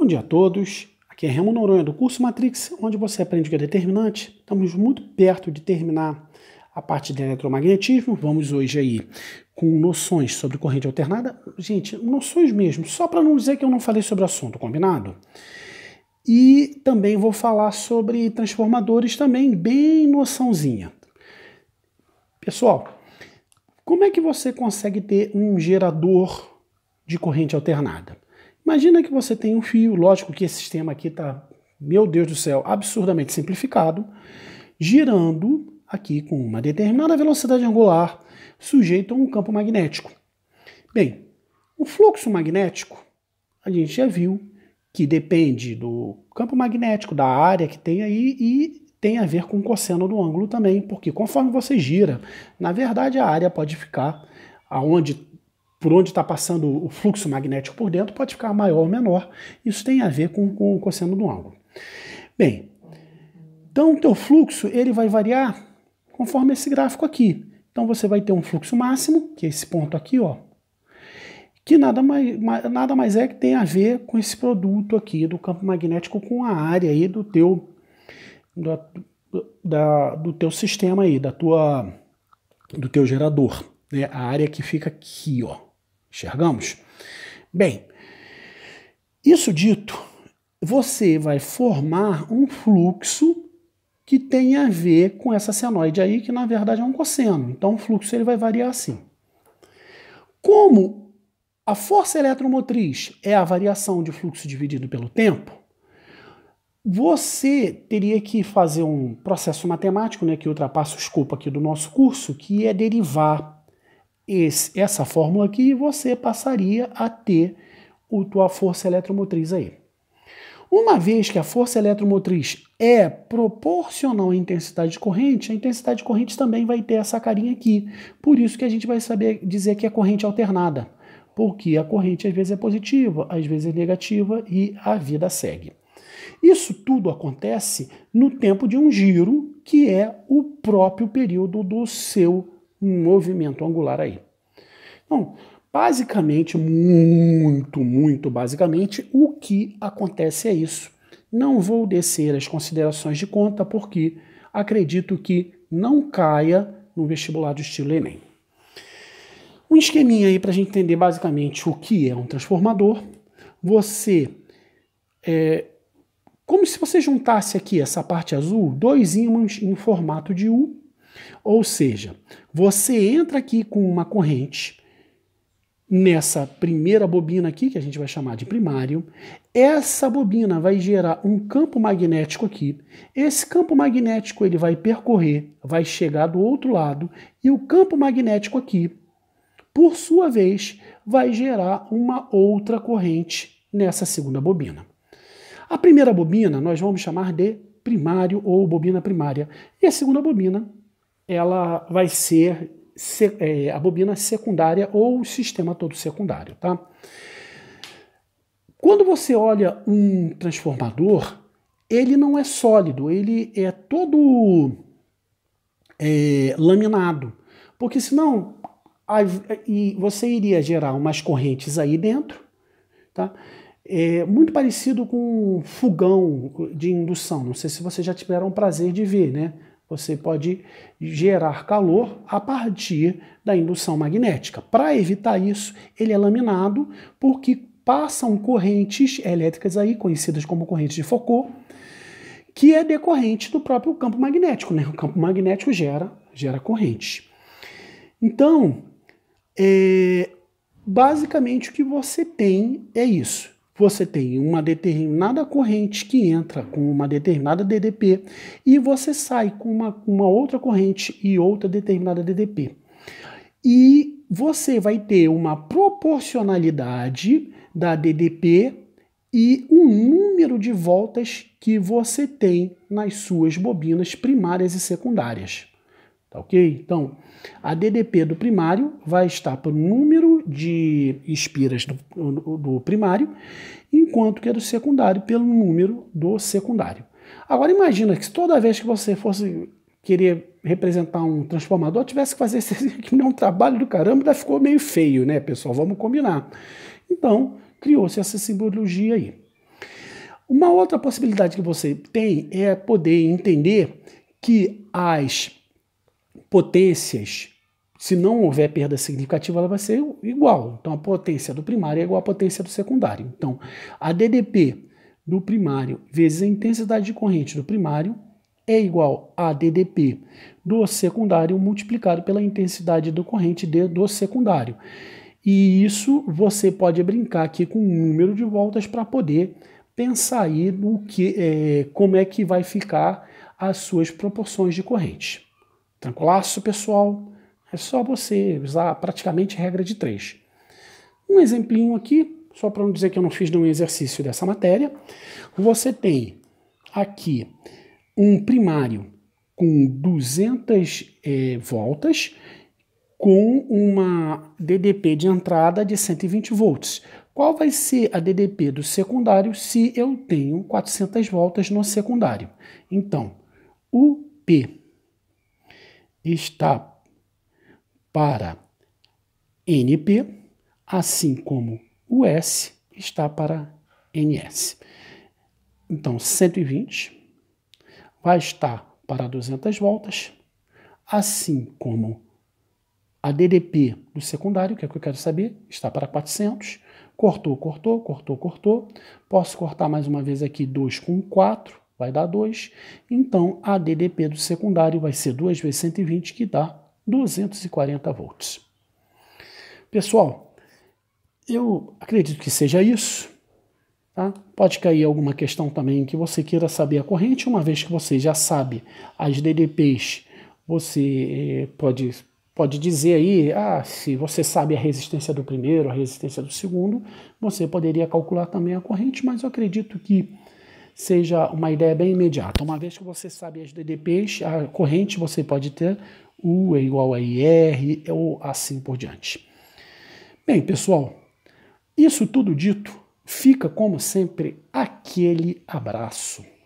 Bom dia a todos. Aqui é Remo Noronha do curso Matrix, onde você aprende o que é determinante. Estamos muito perto de terminar a parte de eletromagnetismo. Vamos hoje aí com noções sobre corrente alternada. Gente, noções mesmo, só para não dizer que eu não falei sobre o assunto, combinado? E também vou falar sobre transformadores também, bem noçãozinha. Pessoal, como é que você consegue ter um gerador de corrente alternada? Imagina que você tem um fio, lógico que esse sistema aqui está, meu Deus do céu, absurdamente simplificado, girando aqui com uma determinada velocidade angular, sujeito a um campo magnético. Bem, o fluxo magnético, a gente já viu que depende do campo magnético, da área que tem aí e tem a ver com o cosseno do ângulo também, porque conforme você gira, na verdade a área pode ficar aonde por onde está passando o fluxo magnético por dentro pode ficar maior ou menor. Isso tem a ver com, com o cosseno do ângulo. Bem, então o teu fluxo ele vai variar conforme esse gráfico aqui. Então você vai ter um fluxo máximo, que é esse ponto aqui, ó, que nada mais, nada mais é que tem a ver com esse produto aqui do campo magnético com a área aí do teu, do, da, do teu sistema aí, da tua, do teu gerador, né? a área que fica aqui, ó. Enxergamos? Bem, isso dito, você vai formar um fluxo que tem a ver com essa senoide aí, que na verdade é um cosseno. Então o fluxo ele vai variar assim. Como a força eletromotriz é a variação de fluxo dividido pelo tempo, você teria que fazer um processo matemático, né, que ultrapassa o escopo aqui do nosso curso, que é derivar esse, essa fórmula aqui, você passaria a ter a tua força eletromotriz aí. Uma vez que a força eletromotriz é proporcional à intensidade de corrente, a intensidade de corrente também vai ter essa carinha aqui. Por isso que a gente vai saber dizer que é corrente alternada, porque a corrente às vezes é positiva, às vezes é negativa e a vida segue. Isso tudo acontece no tempo de um giro, que é o próprio período do seu um movimento angular aí. Então, basicamente, muito, muito basicamente, o que acontece é isso. Não vou descer as considerações de conta porque acredito que não caia no vestibular do estilo Enem. Um esqueminha aí para a gente entender basicamente o que é um transformador. Você é como se você juntasse aqui essa parte azul, dois ímãs em formato de U ou seja, você entra aqui com uma corrente nessa primeira bobina aqui, que a gente vai chamar de primário, essa bobina vai gerar um campo magnético aqui. Esse campo magnético ele vai percorrer, vai chegar do outro lado, e o campo magnético aqui, por sua vez, vai gerar uma outra corrente nessa segunda bobina. A primeira bobina nós vamos chamar de primário ou bobina primária, e a segunda bobina ela vai ser é, a bobina secundária ou o sistema todo secundário, tá? Quando você olha um transformador, ele não é sólido, ele é todo é, laminado, porque senão e você iria gerar umas correntes aí dentro, tá? É muito parecido com um fogão de indução. Não sei se vocês já tiveram o prazer de ver, né? Você pode gerar calor a partir da indução magnética. Para evitar isso, ele é laminado porque passam correntes elétricas aí, conhecidas como correntes de Foucault, que é decorrente do próprio campo magnético. Né? O campo magnético gera, gera corrente. Então, é, basicamente o que você tem é isso você tem uma determinada corrente que entra com uma determinada DDP e você sai com uma, uma outra corrente e outra determinada DDP. E você vai ter uma proporcionalidade da DDP e o número de voltas que você tem nas suas bobinas primárias e secundárias. Tá ok? Então, a DDP do primário vai estar para o número de espiras do, do primário, enquanto que a do secundário pelo número do secundário. Agora imagina que toda vez que você fosse querer representar um transformador, tivesse que fazer esse que não é um trabalho do caramba, daí ficou meio feio, né, pessoal? Vamos combinar. Então, criou-se essa simbologia aí. Uma outra possibilidade que você tem é poder entender que as potências, se não houver perda significativa, ela vai ser igual. Então, a potência do primário é igual à potência do secundário. Então, a DDP do primário vezes a intensidade de corrente do primário é igual a DDP do secundário multiplicado pela intensidade do corrente D do secundário. E isso você pode brincar aqui com o um número de voltas para poder pensar aí no que, é, como é que vai ficar as suas proporções de corrente. Tranquilaço, pessoal? É só você usar praticamente regra de três. Um exemplinho aqui, só para não dizer que eu não fiz nenhum exercício dessa matéria. Você tem aqui um primário com 200 eh, voltas com uma DDP de entrada de 120 volts. Qual vai ser a DDP do secundário se eu tenho 400 voltas no secundário? Então, o P está para NP, assim como o S está para NS. Então, 120 vai estar para 200 voltas, assim como a DDP do secundário, que é o que eu quero saber, está para 400. Cortou, cortou, cortou, cortou. Posso cortar mais uma vez aqui 2 com 4 vai dar 2. Então, a DDP do secundário vai ser 2 vezes 120, que dá 240 volts. Pessoal, eu acredito que seja isso. Tá? Pode cair alguma questão também que você queira saber a corrente, uma vez que você já sabe as DDPs, você eh, pode, pode dizer aí, ah, se você sabe a resistência do primeiro, a resistência do segundo, você poderia calcular também a corrente, mas eu acredito que seja uma ideia bem imediata. Uma vez que você sabe as DDPs, a corrente você pode ter U é igual a IR ou assim por diante. Bem, pessoal, isso tudo dito, fica como sempre aquele abraço.